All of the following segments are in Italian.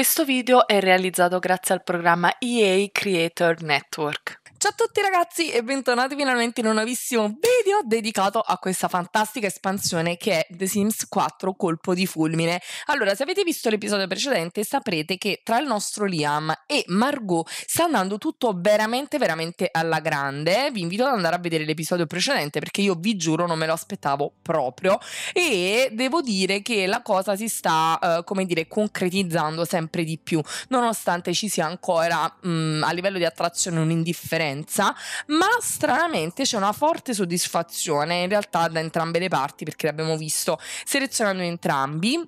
Questo video è realizzato grazie al programma EA Creator Network. Ciao a tutti ragazzi e bentornati finalmente in un nuovissimo video dedicato a questa fantastica espansione che è The Sims 4 Colpo di Fulmine. Allora, se avete visto l'episodio precedente saprete che tra il nostro Liam e Margot sta andando tutto veramente veramente alla grande. Vi invito ad andare a vedere l'episodio precedente perché io vi giuro non me lo aspettavo proprio e devo dire che la cosa si sta, eh, come dire, concretizzando sempre di più, nonostante ci sia ancora mh, mm, a livello di attrazione un'indifferenza sofferenza, ma stranamente c'è una forte soddisfazione in realtà da entrambe le parti perché l'abbiamo visto selezionando entrambi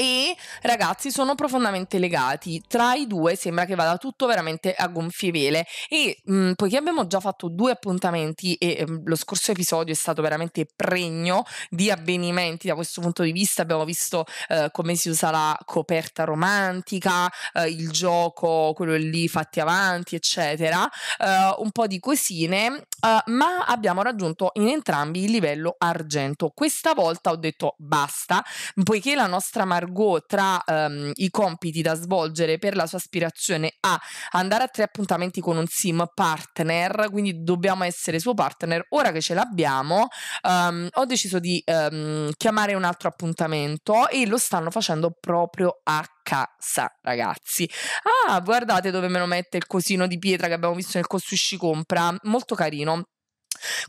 e ragazzi sono profondamente legati. Tra i due sembra che vada tutto veramente a gonfie vele e mh, mm, poiché abbiamo già fatto due appuntamenti e mh, mm, lo scorso episodio è stato veramente pregno di avvenimenti da questo punto di vista, abbiamo visto eh, come si usa la coperta romantica, eh, il gioco, quello lì fatti avanti, eccetera, eh, un po' di cosine, eh, ma abbiamo raggiunto in entrambi il livello argento. Questa volta ho detto basta, poiché la nostra margherita Margot tra um, i compiti da svolgere per la sua aspirazione a andare a tre appuntamenti con un sim partner, quindi dobbiamo essere suo partner, ora che ce l'abbiamo um, ho deciso di um, chiamare un altro appuntamento e lo stanno facendo proprio a casa, ragazzi. Ah, guardate dove me lo mette il cosino di pietra che abbiamo visto nel costucci compra, molto carino.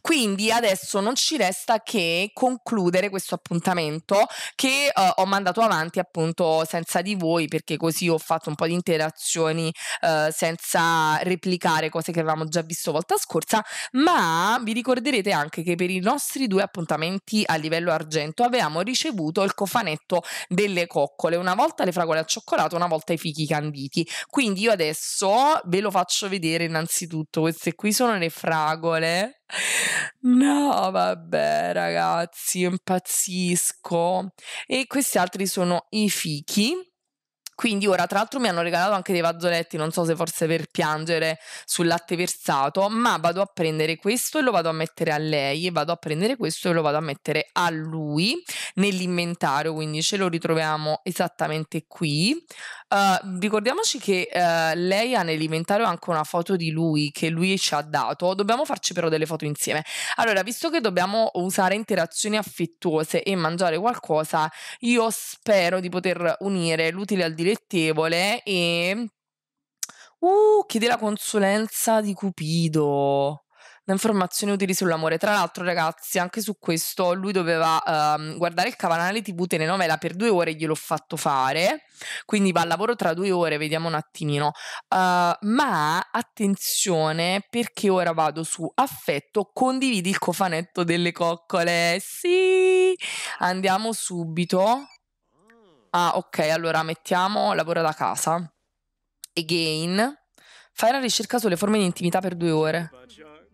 Quindi adesso non ci resta che concludere questo appuntamento che eh, ho mandato avanti appunto senza di voi perché così ho fatto un po' di interazioni eh, senza replicare cose che avevamo già visto volta scorsa, ma vi ricorderete anche che per i nostri due appuntamenti a livello argento avevamo ricevuto il cofanetto delle coccole, una volta le fragole al cioccolato, una volta i fichi canditi. Quindi io adesso ve lo faccio vedere innanzitutto, queste qui sono le fragole No, vabbè, ragazzi, impazzisco. E questi altri sono i fichi quindi ora tra l'altro mi hanno regalato anche dei fazzoletti, non so se forse per piangere sul latte versato, ma vado a prendere questo e lo vado a mettere a lei e vado a prendere questo e lo vado a mettere a lui nell'inventario, quindi ce lo ritroviamo esattamente qui. Uh, ricordiamoci che uh, lei ha nell'inventario anche una foto di lui che lui ci ha dato, dobbiamo farci però delle foto insieme. Allora, visto che dobbiamo usare interazioni affettuose e mangiare qualcosa, io spero di poter unire l'utile al diletto dilettevole e... Uh, chiede la consulenza di Cupido informazioni utili sull'amore. Tra l'altro, ragazzi, anche su questo lui doveva um, guardare il cavanale TV telenovela per due ore, gliel'ho fatto fare. Quindi va al lavoro tra due ore, vediamo un attimino. Uh, ma attenzione, perché ora vado su affetto, condividi il cofanetto delle coccole. Sì, andiamo subito ah ok, allora mettiamo lavoro da casa, again, fai una ricerca sulle forme di intimità per due ore.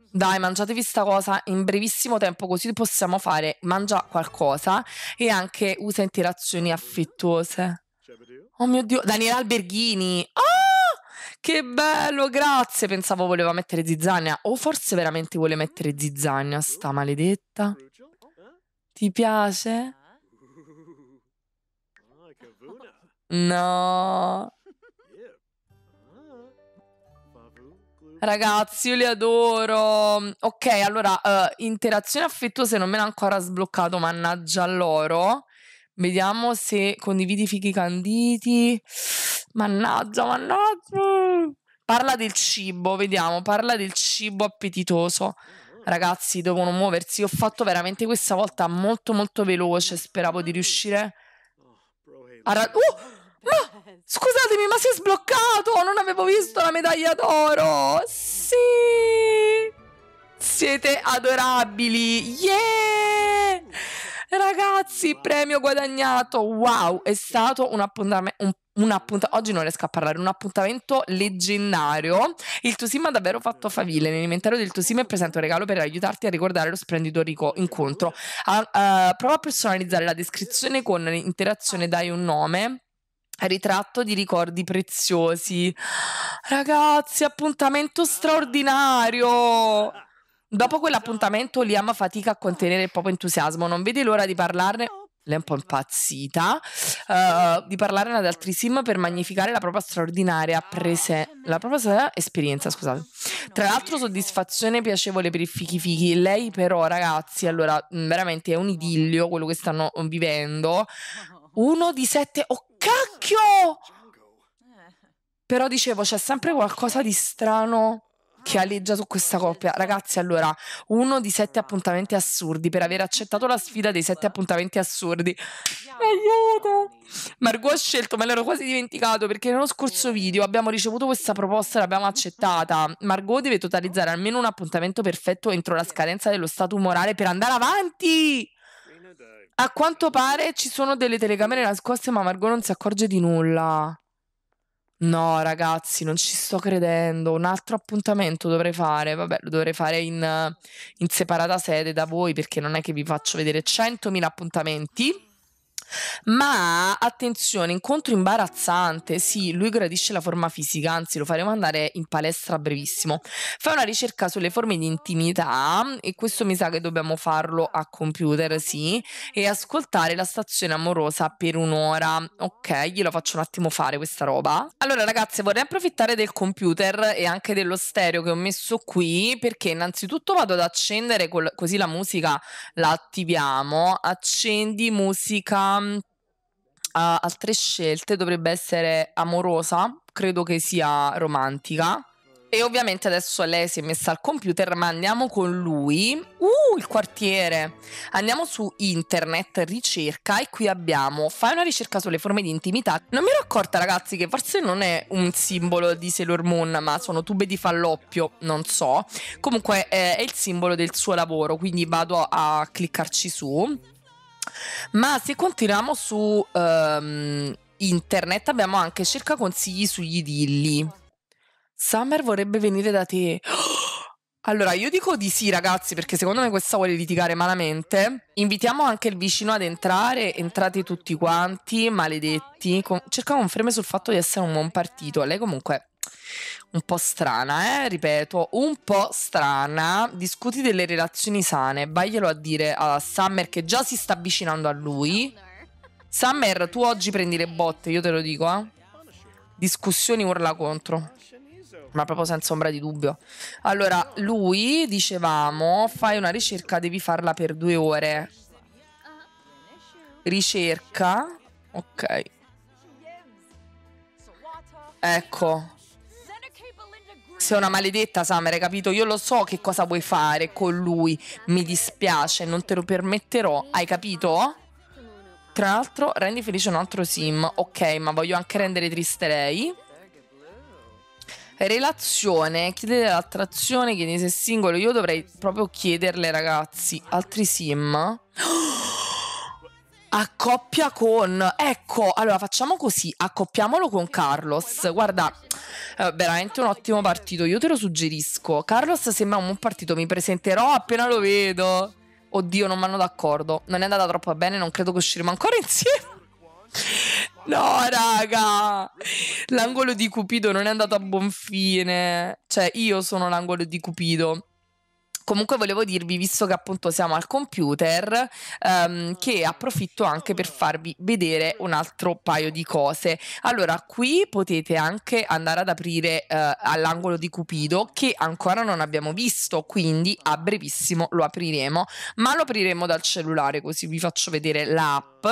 Dai, mangiatevi sta cosa in brevissimo tempo, così possiamo fare mangia qualcosa e anche usa interazioni affettuose. Oh mio Dio, Daniela Alberghini! Ah! Che bello, grazie! Pensavo voleva mettere zizzania. O forse veramente vuole mettere zizzania, sta maledetta. Ti piace? No. Ragazzi, io li adoro. Ok, allora, uh, interazioni affettuose non me l'ha ancora sbloccato, mannaggia loro. Vediamo se condividi fichi canditi. Mannaggia, mannaggia. Parla del cibo, vediamo, parla del cibo appetitoso. Ragazzi, devono muoversi. ho fatto veramente questa volta molto molto veloce, speravo di riuscire ra- uh, ma, ah, scusatemi, ma si è sbloccato! Non avevo visto la medaglia d'oro! Sì! Siete adorabili! Yeah! Ragazzi, premio guadagnato! Wow, è stato un, appuntamento... un un appuntamento, oggi non riesco a parlare, un appuntamento leggendario. Il tuo sim ha davvero fatto faville. Nell'inventario del tuo sim è presente un regalo per aiutarti a ricordare lo splendido rico incontro. A, uh, prova a personalizzare la descrizione con l'interazione dai un nome ritratto di ricordi preziosi. Ragazzi, appuntamento straordinario! Dopo quell'appuntamento, Liam fatica a contenere il proprio entusiasmo, non vedi l'ora di parlarne lei è un po' impazzita, uh, di parlare ad altri sim per magnificare la propria straordinaria prese- la propria esperienza, scusate. Tra l'altro soddisfazione piacevole per i fichi fichi, lei però ragazzi, allora veramente è un idillio quello che stanno vivendo. Uno di sette, oh cacchio! Però dicevo, c'è sempre qualcosa di strano che aleggia su questa coppia. Ragazzi, allora, uno di sette appuntamenti assurdi per aver accettato la sfida dei sette appuntamenti assurdi. Aiuto! Margot ha scelto, me l'ero quasi dimenticato perché nello scorso video abbiamo ricevuto questa proposta e l'abbiamo accettata. Margot deve totalizzare almeno un appuntamento perfetto entro la scadenza dello stato umorale per andare avanti. A quanto pare ci sono delle telecamere nascoste, ma Margot non si accorge di nulla. No, ragazzi, non ci sto credendo. Un altro appuntamento dovrei fare. Vabbè, lo dovrei fare in, in separata sede da voi perché non è che vi faccio vedere 100.000 appuntamenti. Ma attenzione, incontro imbarazzante. Sì, lui gradisce la forma fisica, anzi lo faremo andare in palestra a brevissimo. Fa una ricerca sulle forme di intimità mm, e questo mi sa che dobbiamo farlo a computer, sì, e ascoltare la stazione amorosa per un'ora. Ok, glielo faccio un attimo fare questa roba. Allora ragazzi, vorrei approfittare del computer e anche dello stereo che ho messo qui perché innanzitutto vado ad accendere col- così la musica la attiviamo. Accendi musica Um, a, altre scelte dovrebbe essere amorosa, credo che sia romantica. E ovviamente adesso lei si è messa al computer, ma andiamo con lui. Uh, il quartiere. Andiamo su internet, ricerca e qui abbiamo fai una ricerca sulle forme di intimità. Non mi ero accorta ragazzi che forse non è un simbolo di Sailor Moon, ma sono tube di falloppio, non so. Comunque eh, è il simbolo del suo lavoro, quindi vado a cliccarci su. Ma se continuiamo su um, internet abbiamo anche cerca consigli sugli idilli. Summer vorrebbe venire da te. Allora, io dico di sì, ragazzi, perché secondo me questa vuole litigare malamente. Invitiamo anche il vicino ad entrare, entrate tutti quanti, maledetti. Con- cerca conferme sul fatto di essere un buon partito. Lei comunque un po' strana, eh? ripeto, un po' strana. Discuti delle relazioni sane, vaglielo a dire a Summer che già si sta avvicinando a lui. Summer, tu oggi prendi le botte, io te lo dico, eh? Discussioni urla contro. Ma proprio senza ombra di dubbio. Allora, lui, dicevamo, fai una ricerca, devi farla per due ore. Ricerca. Ok. Ecco, sei una maledetta Summer, hai capito? Io lo so che cosa vuoi fare con lui, mi dispiace, non te lo permetterò, hai capito? Tra l'altro rendi felice un altro sim, ok, ma voglio anche rendere triste lei. Relazione, chiedete l'attrazione, chiedete se è singolo, io dovrei proprio chiederle ragazzi, altri sim? Oh! Accoppia con... Ecco, allora facciamo così, accoppiamolo con Carlos. Guarda, eh, veramente un ottimo partito, io te lo suggerisco. Carlos sembra un buon partito, mi presenterò appena lo vedo. Oddio, non vanno d'accordo. Non è andata troppo bene, non credo che usciremo ancora insieme. No, raga, l'angolo di Cupido non è andato a buon fine. Cioè, io sono l'angolo di Cupido. Comunque volevo dirvi, visto che appunto siamo al computer, um, che approfitto anche per farvi vedere un altro paio di cose. Allora, qui potete anche andare ad aprire uh, all'angolo di Cupido, che ancora non abbiamo visto, quindi a brevissimo lo apriremo, ma lo apriremo dal cellulare, così vi faccio vedere l'app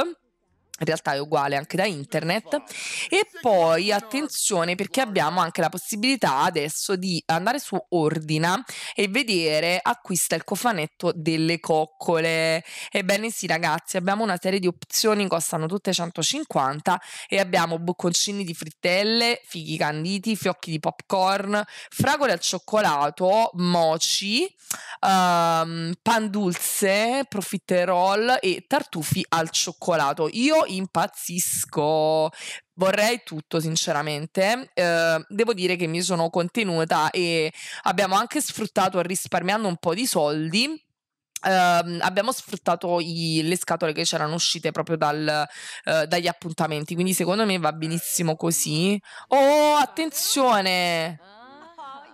in realtà è uguale anche da internet e poi attenzione perché abbiamo anche la possibilità adesso di andare su ordina e vedere acquista il cofanetto delle coccole ebbene sì ragazzi abbiamo una serie di opzioni costano tutte 150 e abbiamo bocconcini di frittelle fighi canditi fiocchi di popcorn fragole al cioccolato moci um, ehm, pan dulce profiterol e tartufi al cioccolato io impazzisco. Vorrei tutto, sinceramente. Eh, devo dire che mi sono contenuta e abbiamo anche sfruttato, risparmiando un po' di soldi, Uh, abbiamo sfruttato i, le scatole che c'erano uscite proprio dal, uh, dagli appuntamenti, quindi secondo me va benissimo così. Oh, attenzione!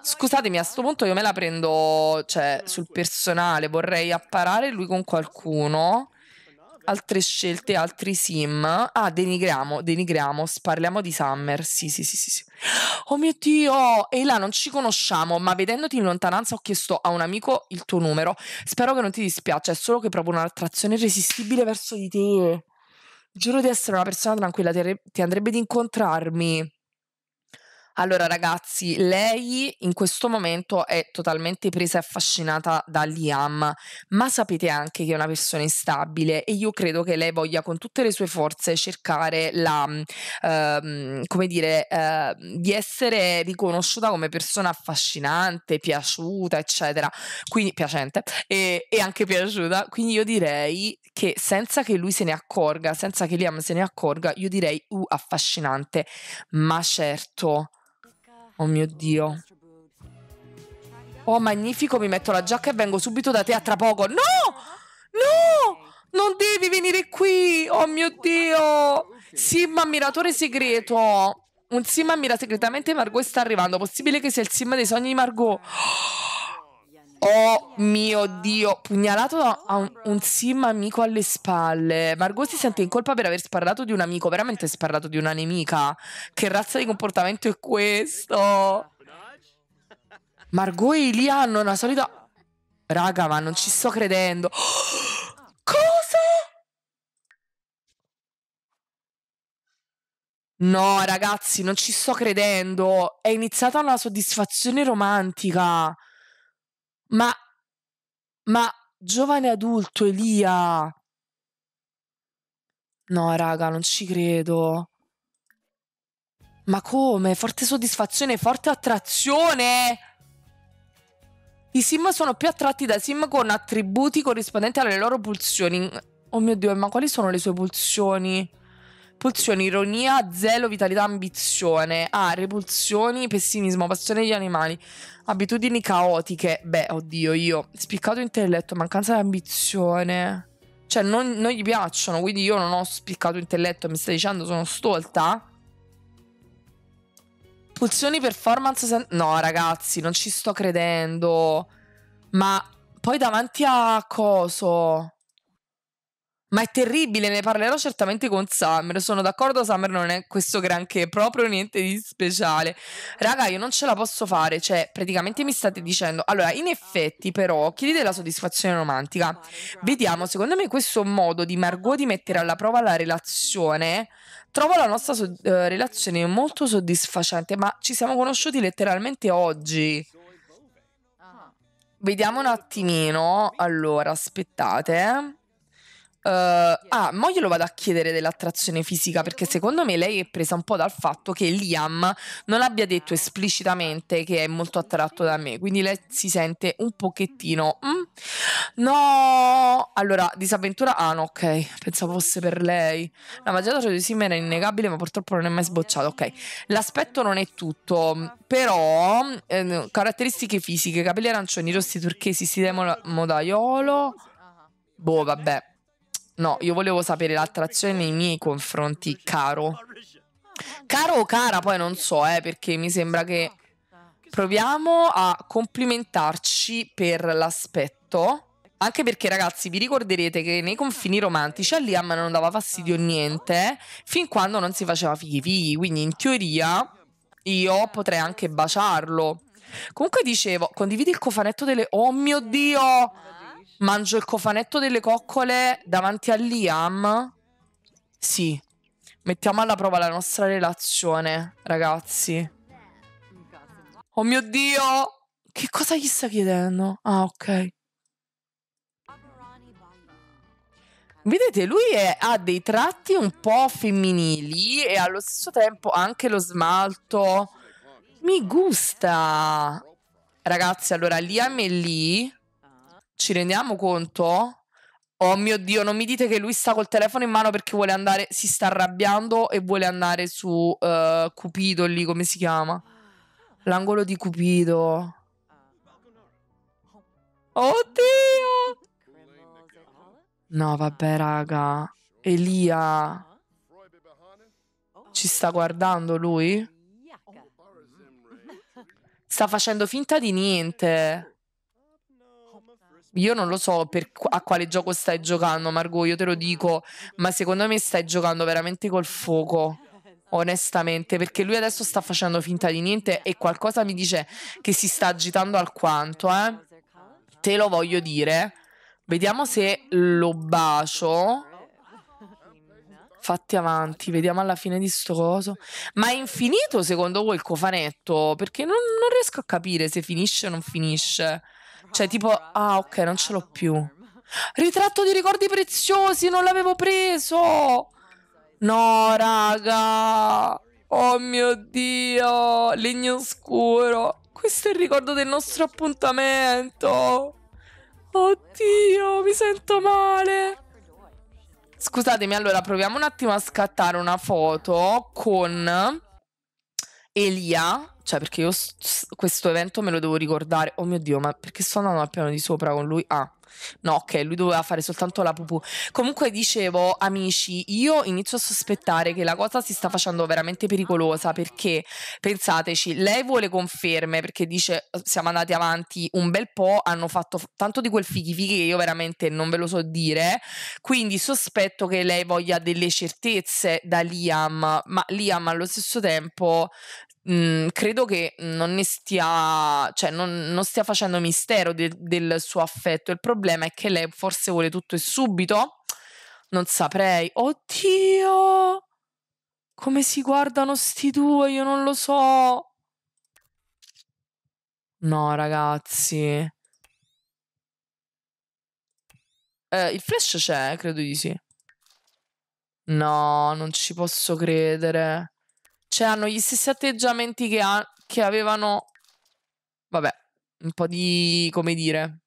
Scusatemi, a questo punto io me la prendo cioè, sul personale, vorrei apparare lui con qualcuno altre scelte, altri sim. Ah, denigriamo, denigriamo, parliamo di Summer. Sì, sì, sì, sì, sì. Oh mio Dio, e non ci conosciamo, ma vedendoti in lontananza ho chiesto a un amico il tuo numero. Spero che non ti dispiace, è solo che provo un'attrazione irresistibile verso di te. Giuro di essere una persona tranquilla, ti andrebbe di incontrarmi. Allora ragazzi, lei in questo momento è totalmente presa e affascinata da Liam, ma sapete anche che è una persona instabile e io credo che lei voglia con tutte le sue forze cercare la, mm, ehm, come dire, eh, di essere riconosciuta come persona affascinante, piaciuta, eccetera, quindi piacente e, e anche piaciuta, quindi io direi che senza che lui se ne accorga, senza che Liam se ne accorga, io direi uh, affascinante, ma certo Oh mio Dio. Oh, magnifico, mi metto la giacca e vengo subito da te a tra poco. No! No! Non devi venire qui! Oh mio Dio! Sim ammiratore segreto! Un sim ammira segretamente Margot e sta arrivando. Possibile che sia il sim dei sogni di Margot. Oh! Oh mio Dio, pugnalato da un, un sim amico alle spalle. Margot si sente in colpa per aver sparlato di un amico, veramente sparlato di una nemica. Che razza di comportamento è questo? Margot e Ilia hanno una solita... Raga, ma non ci sto credendo. cosa? No, ragazzi, non ci sto credendo. È iniziata una soddisfazione romantica. Ma, ma, giovane adulto Elia. No, raga, non ci credo. Ma come? Forte soddisfazione, forte attrazione. I sim sono più attratti da sim con attributi corrispondenti alle loro pulsioni. Oh mio dio, ma quali sono le sue pulsioni? Pulsioni, ironia, zelo, vitalità, ambizione. Ah, repulsioni, pessimismo, passione degli animali. Abitudini caotiche. Beh, oddio, io. Spiccato intelletto, mancanza di ambizione. Cioè, non, non gli piacciono, quindi io non ho spiccato intelletto. Mi stai dicendo sono stolta? Pulsioni, performance... Sen- no, ragazzi, non ci sto credendo. Ma poi davanti a coso... Ma è terribile, ne parlerò certamente con Summer. Sono d'accordo, Summer non è questo granché, proprio niente di speciale. Raga, io non ce la posso fare, cioè praticamente mi state dicendo... Allora, in effetti però, chiedete la soddisfazione romantica. Vediamo, secondo me questo modo di Margot di mettere alla prova la relazione... Trovo la nostra so- eh, relazione molto soddisfacente, ma ci siamo conosciuti letteralmente oggi. Vediamo un attimino. Allora, aspettate. Eh. Uh, ah, mo glielo vado a chiedere dell'attrazione fisica perché secondo me lei è presa un po' dal fatto che Liam non abbia detto esplicitamente che è molto attratto da me, quindi lei si sente un pochettino. Mm? No, allora, disavventura. Ah, no, ok, pensavo fosse per lei. La magia di Sim era innegabile, ma purtroppo non è mai sbocciata. Ok, l'aspetto non è tutto, però eh, caratteristiche fisiche, capelli arancioni, rossi turchesi, si demodaiolo. Boh, vabbè. No, io volevo sapere l'attrazione nei miei confronti, caro. Caro o cara, poi non so, eh, perché mi sembra che proviamo a complimentarci per l'aspetto. Anche perché, ragazzi, vi ricorderete che nei confini romantici a Liam non dava fastidio niente eh, fin quando non si faceva fighi figli. Quindi, in teoria, io potrei anche baciarlo. Comunque dicevo, condividi il cofanetto delle... Oh mio Dio! Mangio il cofanetto delle coccole davanti a Liam? Sì. Mettiamo alla prova la nostra relazione, ragazzi. Oh mio Dio! Che cosa gli sta chiedendo? Ah, ok. Vedete, lui è, ha dei tratti un po' femminili e allo stesso tempo anche lo smalto. Mi gusta. Ragazzi, allora Liam è lì ci rendiamo conto? Oh mio Dio, non mi dite che lui sta col telefono in mano perché vuole andare, si sta arrabbiando e vuole andare su uh, Cupido lì, come si chiama? L'angolo di Cupido. Oddio! No, vabbè, raga. Elia. Ci sta guardando lui? Sta facendo finta di niente io non lo so qu- a quale gioco stai giocando, Margot, io te lo dico, ma secondo me stai giocando veramente col fuoco. Onestamente, perché lui adesso sta facendo finta di niente e qualcosa mi dice che si sta agitando alquanto, eh? Te lo voglio dire. Vediamo se lo bacio. Fatti avanti, vediamo alla fine di sto coso. Ma è infinito secondo voi il cofanetto? Perché non, non riesco a capire se finisce o non finisce. Cioè, tipo, ah, ok, non ce l'ho più. Ritratto di ricordi preziosi, non l'avevo preso. No, raga. Oh mio Dio, legno scuro. Questo è il ricordo del nostro appuntamento. Oddio, mi sento male. Scusatemi, allora proviamo un attimo a scattare una foto con Elia cioè perché io s- questo evento me lo devo ricordare, oh mio Dio, ma perché sto andando al piano di sopra con lui? Ah. No, ok, lui doveva fare soltanto la pupù. Comunque dicevo, amici, io inizio a sospettare che la cosa si sta facendo veramente pericolosa perché, pensateci, lei vuole conferme perché dice siamo andati avanti un bel po', hanno fatto tanto di quel fighi fighi che io veramente non ve lo so dire, quindi sospetto che lei voglia delle certezze da Liam, ma Liam allo stesso tempo Mhmm, credo che non ne stia, cioè non, non stia facendo mistero de, del suo affetto. Il problema è che lei forse vuole tutto e subito. Non saprei. Oddio! Come si guardano sti due? Io non lo so. No, ragazzi. Eh, il flash c'è, credo di sì. No, non ci posso credere. Cioè hanno gli stessi atteggiamenti che, ha, che avevano... Vabbè, un po' di... come dire...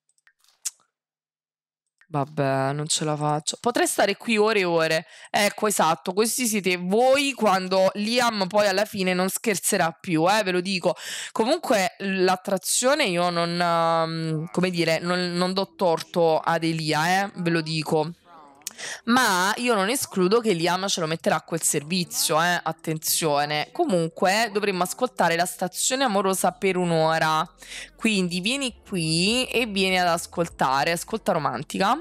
Vabbè, non ce la faccio. Potrei stare qui ore e ore. Ecco, esatto, questi siete voi quando Liam poi alla fine non scherzerà più, eh, ve lo dico. Comunque l'attrazione io non, um, come dire, non, non do torto ad Elia, eh, ve lo dico ma io non escludo che Liam ce lo metterà a quel servizio, eh? attenzione. Comunque dovremmo ascoltare la stazione amorosa per un'ora, quindi vieni qui e vieni ad ascoltare, ascolta romantica,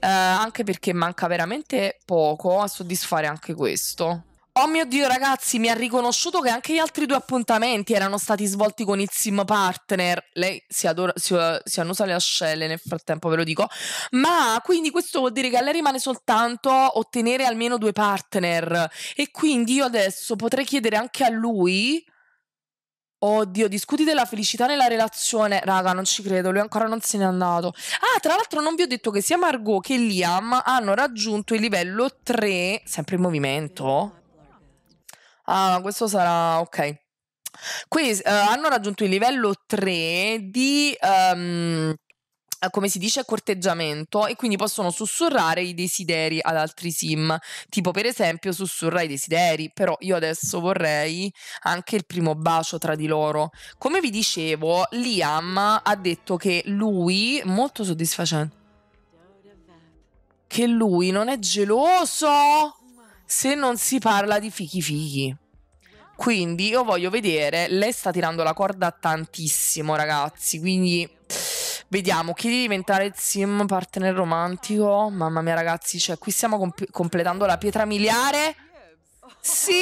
eh, anche perché manca veramente poco a soddisfare anche questo. Oh mio Dio, ragazzi, mi ha riconosciuto che anche gli altri due appuntamenti erano stati svolti con il sim partner. Lei si, adora, si, eh, si annusa le ascelle nel frattempo, ve lo dico. Ma quindi questo vuol dire che a lei rimane soltanto ottenere almeno due partner. E quindi io adesso potrei chiedere anche a lui. Oddio, discuti della felicità nella relazione. Raga, non ci credo, lui ancora non se n'è andato. Ah, tra l'altro non vi ho detto che sia Margot che Liam hanno raggiunto il livello 3, sempre in movimento. Ah, questo sarà ok. Qui eh, hanno raggiunto il livello 3 di um, come si dice, corteggiamento e quindi possono sussurrare i desideri ad altri sim, tipo per esempio sussurra i desideri, però io adesso vorrei anche il primo bacio tra di loro. Come vi dicevo, Liam ha detto che lui, molto soddisfacente, che lui non è geloso se non si parla di fichi fichi. Quindi io voglio vedere, lei sta tirando la corda tantissimo ragazzi, quindi vediamo chi di diventare il sim partner romantico. Mamma mia ragazzi, cioè qui stiamo comp- completando la pietra miliare. Sì!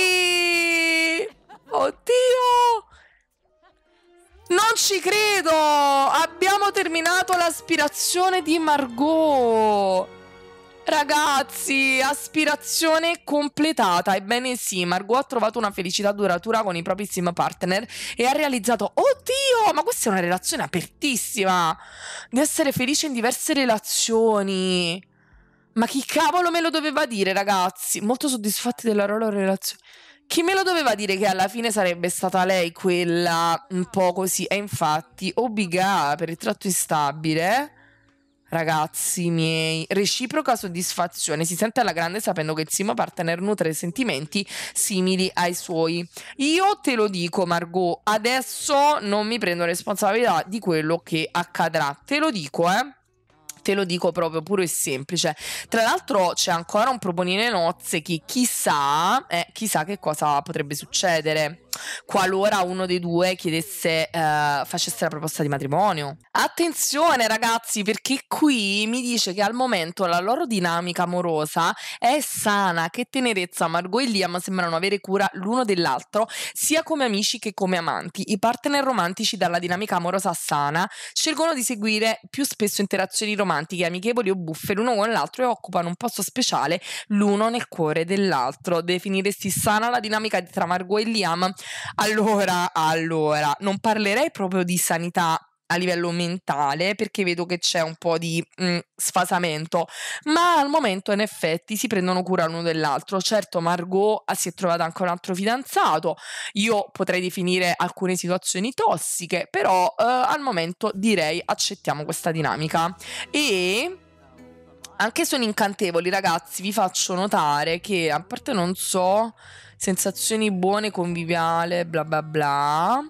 Oddio! Non ci credo! Abbiamo terminato l'aspirazione di Margot! Ragazzi, aspirazione completata. Ebbene sì, Margot ha trovato una felicità duratura con i propri sim partner e ha realizzato, oddio, ma questa è una relazione apertissima. Di essere felice in diverse relazioni. Ma chi cavolo me lo doveva dire, ragazzi? Molto soddisfatti della loro relazione. Chi me lo doveva dire che alla fine sarebbe stata lei quella un po' così? E infatti, Obiga per il tratto instabile Ragazzi miei, reciproca soddisfazione, si sente alla grande sapendo che il Sim partner nutre sentimenti simili ai suoi. Io te lo dico Margot, adesso non mi prendo responsabilità di quello che accadrà, te lo dico eh te lo dico proprio puro e semplice. Tra l'altro c'è ancora un proponine nozze che chissà, eh, chissà che cosa potrebbe succedere qualora uno dei due chiedesse, eh, facesse la proposta di matrimonio. Attenzione ragazzi, perché qui mi dice che al momento la loro dinamica amorosa è sana, che tenerezza, Margot e Liam sembrano avere cura l'uno dell'altro, sia come amici che come amanti. I partner romantici dalla dinamica amorosa sana scelgono di seguire più spesso interazioni romantiche, amichevoli o buffe l'uno con l'altro e occupano un posto speciale l'uno nel cuore dell'altro. Definiresti sana la dinamica tra Margot e Liam? Allora, allora, non parlerei proprio di sanità a livello mentale perché vedo che c'è un po' di mh, mm, sfasamento, ma al momento in effetti si prendono cura l'uno dell'altro. Certo, Margot ah, si è trovata anche un altro fidanzato, io potrei definire alcune situazioni tossiche, però eh, al momento direi accettiamo questa dinamica e anche sono incantevoli, ragazzi. Vi faccio notare che, a parte non so, sensazioni buone, conviviale, bla bla bla.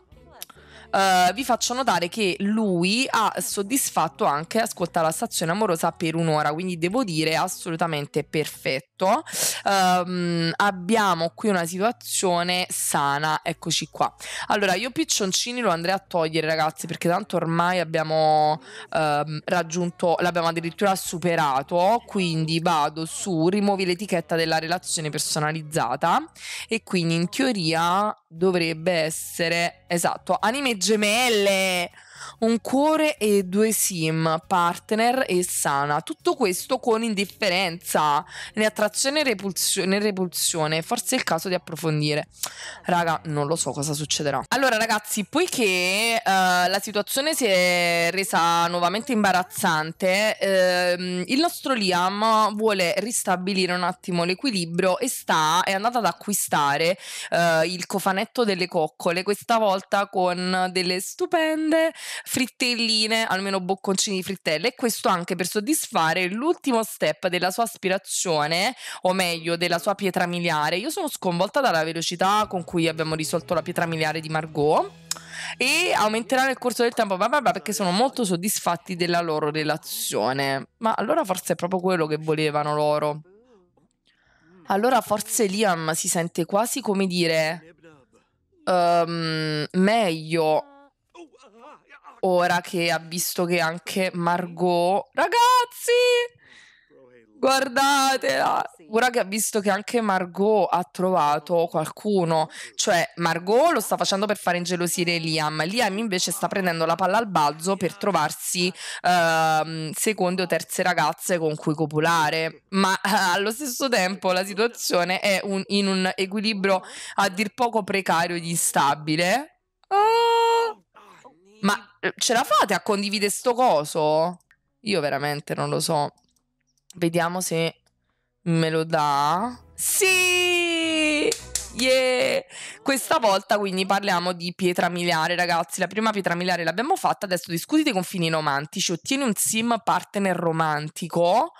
Eh, vi faccio notare che lui ha soddisfatto anche Ascolta la stazione amorosa per un'ora, quindi devo dire assolutamente perfetto. Um, abbiamo qui una situazione sana, eccoci qua. Allora, io piccioncini lo andrei a togliere, ragazzi, perché tanto ormai abbiamo um, raggiunto, l'abbiamo addirittura superato, quindi vado su rimuovi l'etichetta della relazione personalizzata e quindi in teoria dovrebbe essere esatto, anime gemelle un cuore e due sim, partner e sana. Tutto questo con indifferenza, né attrazione né repulsione, repulsione. Forse è il caso di approfondire. Raga, non lo so cosa succederà. Allora ragazzi, poiché eh, la situazione si è resa nuovamente imbarazzante, ehm, il nostro Liam vuole ristabilire un attimo l'equilibrio e sta, è andato ad acquistare eh, il cofanetto delle coccole, questa volta con delle stupende frittelline, almeno bocconcini di frittelle, e questo anche per soddisfare l'ultimo step della sua aspirazione, o meglio della sua pietra miliare. Io sono sconvolta dalla velocità con cui abbiamo risolto la pietra miliare di Margot e aumenterà nel corso del tempo bla bla bla, perché sono molto soddisfatti della loro relazione. Ma allora forse è proprio quello che volevano loro. Allora forse Liam si sente quasi come dire um, meglio ora che ha visto che anche Margot, ragazzi, guardatela, ora che ha visto che anche Margot ha trovato qualcuno, cioè Margot lo sta facendo per fare ingelosire Liam, Liam invece sta prendendo la palla al balzo per trovarsi uh, seconde o terze ragazze con cui copulare, ma uh, allo stesso tempo la situazione è un, in un equilibrio a dir poco precario ed instabile. Oh! Eh, ce la fate a condividere sto coso? Io veramente non lo so. Vediamo se me lo dà. Sì! Yeah! Questa volta quindi parliamo di pietra miliare, ragazzi. La prima pietra miliare l'abbiamo fatta, adesso discutite con fini romantici. Ottieni un sim partner romantico.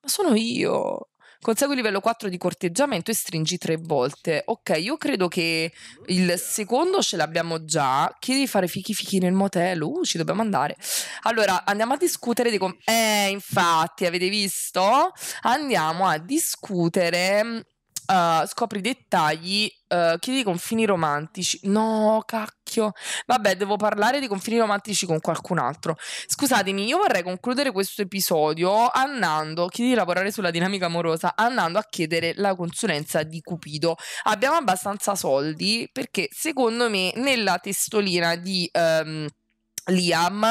Ma sono io. Consegui livello 4 di corteggiamento e stringi tre volte. Ok, io credo che il secondo ce l'abbiamo già. Chiedi di fare fichi fichi nel motel. Uh, ci dobbiamo andare. Allora, andiamo a discutere di... Com- eh, infatti, avete visto? Andiamo a discutere mm, uh, scopri dettagli, uh, eh, chiedi confini romantici. No, cacchio. Vabbè, devo parlare di confini romantici con qualcun altro. Scusatemi, io vorrei concludere questo episodio andando, chiedi di lavorare sulla dinamica amorosa, andando a chiedere la consulenza di Cupido. Abbiamo abbastanza soldi perché secondo me nella testolina di... Um, Liam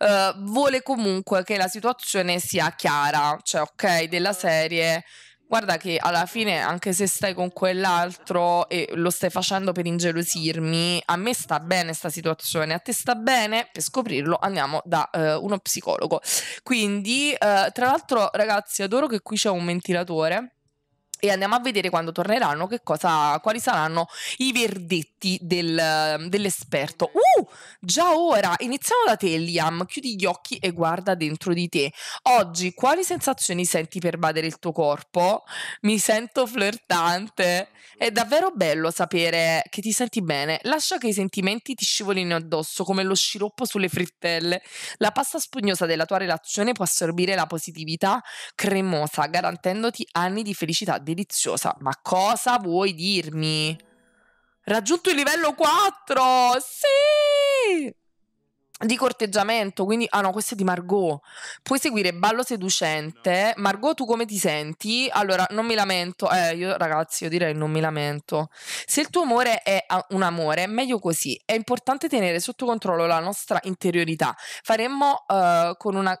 uh, vuole comunque che la situazione sia chiara, cioè ok, della serie Guarda che alla fine, anche se stai con quell'altro e lo stai facendo per ingelosirmi, a me sta bene questa situazione, a te sta bene, per scoprirlo andiamo da uh, uno psicologo. Quindi, uh, tra l'altro ragazzi, adoro che qui c'è un ventilatore e andiamo a vedere quando torneranno che cosa, quali saranno i verdetti del, ehm, dell'esperto. Uh, già ora, iniziamo da te Liam, chiudi gli occhi e guarda dentro di te. Oggi quali sensazioni senti per pervadere il tuo corpo? Mi sento flirtante. È davvero bello sapere che ti senti bene. Lascia che i sentimenti ti scivolino addosso come lo sciroppo sulle frittelle. La pasta spugnosa della tua relazione può assorbire la positività cremosa, garantendoti anni di felicità deliziosa. Ma cosa vuoi dirmi? Raggiunto il livello 4! Sì! Di corteggiamento, quindi... Ah no, questo è di Margot. Puoi seguire Ballo Seducente. Margot, tu come ti senti? Allora, non mi lamento. Eh, io ragazzi, io direi non mi lamento. Se il tuo amore è un amore, meglio così. È importante tenere sotto controllo la nostra interiorità. Faremmo uh, con una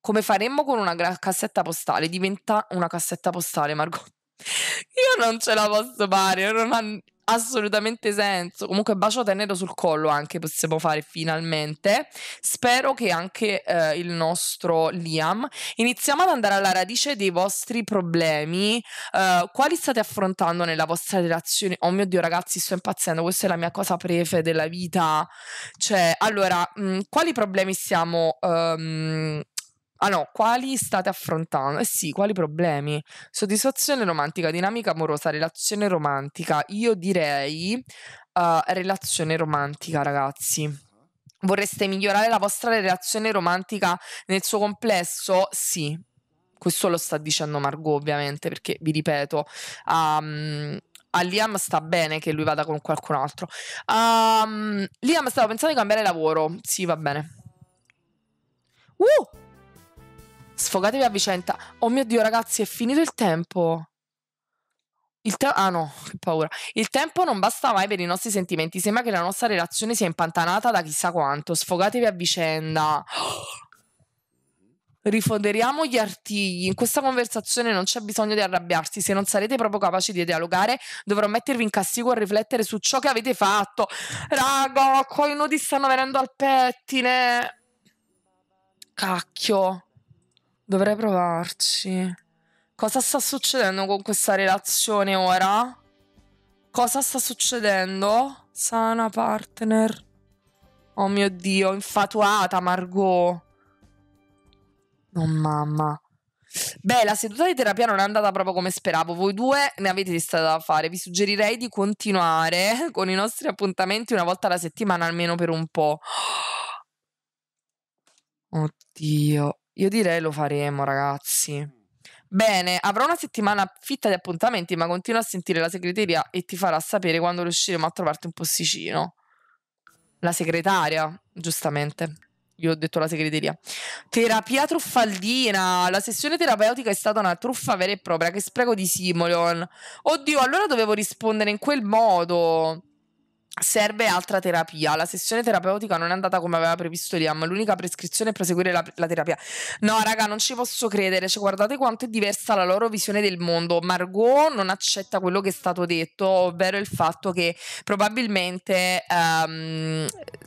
come faremmo con una cassetta postale. Diventa una cassetta postale, Margot. Io non ce la posso fare, non ha assolutamente senso. Comunque bacio tenero sul collo anche possiamo fare finalmente. Spero che anche eh, il nostro Liam iniziamo ad andare alla radice dei vostri problemi. Eh, quali state affrontando nella vostra relazione? Oh mio Dio ragazzi, sto impazzendo, questa è la mia cosa prefe della vita. Cioè, allora, mh, mm, quali problemi stiamo... Um, Ah no, quali state affrontando? Eh sì, quali problemi? Soddisfazione romantica, dinamica amorosa, relazione romantica. Io direi uh, relazione romantica, ragazzi. Vorreste migliorare la vostra relazione romantica nel suo complesso? Sì. Questo lo sta dicendo Margot, ovviamente, perché vi ripeto, um, a Liam sta bene che lui vada con qualcun altro. Um, Liam stava pensando di cambiare lavoro. Sì, va bene. Uh! Sfogatevi a vicenda. Oh mio Dio, ragazzi, è finito il tempo. Il te- ah no, che paura. Il tempo non basta mai per i nostri sentimenti. Sembra che la nostra relazione sia impantanata da chissà quanto. Sfogatevi a vicenda. Rifoderiamo gli artigli. In questa conversazione non c'è bisogno di arrabbiarsi. Se non sarete proprio capaci di dialogare, dovrò mettervi in castigo a riflettere su ciò che avete fatto. Raga, qua i nodi stanno venendo al pettine. Cacchio. Dovrei provarci. Cosa sta succedendo con questa relazione ora? Cosa sta succedendo? Sana partner. Oh mio Dio, infatuata Margot. Oh mamma. Beh, la seduta di terapia non è andata proprio come speravo. Voi due ne avete di strada da fare. Vi suggerirei di continuare con i nostri appuntamenti una volta alla settimana, almeno per un po'. Oddio. Io direi lo faremo, ragazzi. Bene, avrò una settimana fitta di appuntamenti, ma continua a sentire la segreteria e ti farà sapere quando riusciremo a trovarti un posticino. La segretaria, giustamente. Io ho detto la segreteria. Terapia truffaldina. La sessione terapeutica è stata una truffa vera e propria. Che spreco di Simoleon. Oddio, allora dovevo rispondere in quel modo. Serve altra terapia. La sessione terapeutica non è andata come aveva previsto Liam. L'unica prescrizione è proseguire la, la, terapia. No, raga, non ci posso credere. Cioè, guardate quanto è diversa la loro visione del mondo. Margot non accetta quello che è stato detto, ovvero il fatto che probabilmente um,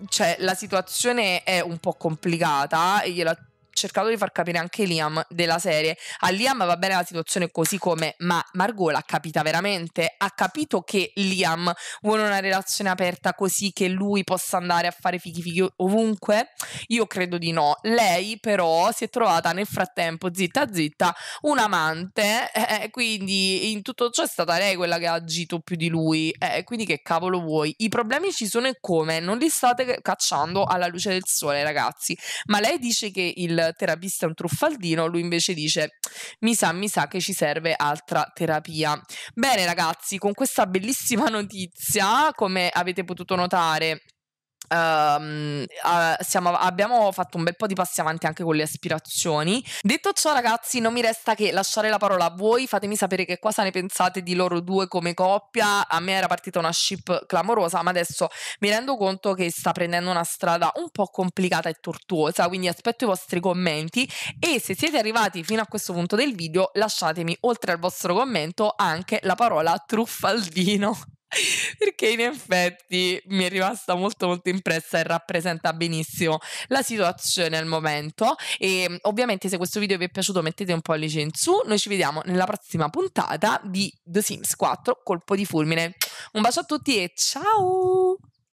cioè, la situazione è un po' complicata e gliela cercato di far capire anche Liam della serie. A Liam va bene la situazione così come, ma Margot l'ha capita veramente. Ha capito che Liam vuole una relazione aperta così che lui possa andare a fare fighi fighi ovunque? Io credo di no. Lei però si è trovata nel frattempo, zitta zitta, un amante, eh, eh quindi in tutto ciò è stata lei quella che ha agito più di lui. Eh, quindi che cavolo vuoi? I problemi ci sono e come? Non li state cacciando alla luce del sole, ragazzi. Ma lei dice che il terapista è un truffaldino, lui invece dice mi sa, mi sa che ci serve altra terapia. Bene ragazzi, con questa bellissima notizia, come avete potuto notare, Um, uh, siamo, abbiamo fatto un bel po' di passi avanti anche con le aspirazioni. Detto ciò, ragazzi, non mi resta che lasciare la parola a voi. Fatemi sapere che cosa ne pensate di loro due come coppia. A me era partita una ship clamorosa, ma adesso mi rendo conto che sta prendendo una strada un po' complicata e tortuosa. Quindi aspetto i vostri commenti. E se siete arrivati fino a questo punto del video, lasciatemi oltre al vostro commento anche la parola truffaldino. Perché in effetti mi è rimasta molto molto impressa e rappresenta benissimo la situazione al momento e ehm, ovviamente se questo video vi è piaciuto mettete un pollice in su, noi ci vediamo nella prossima puntata di The Sims 4 colpo di fulmine. Un bacio a tutti e ciao!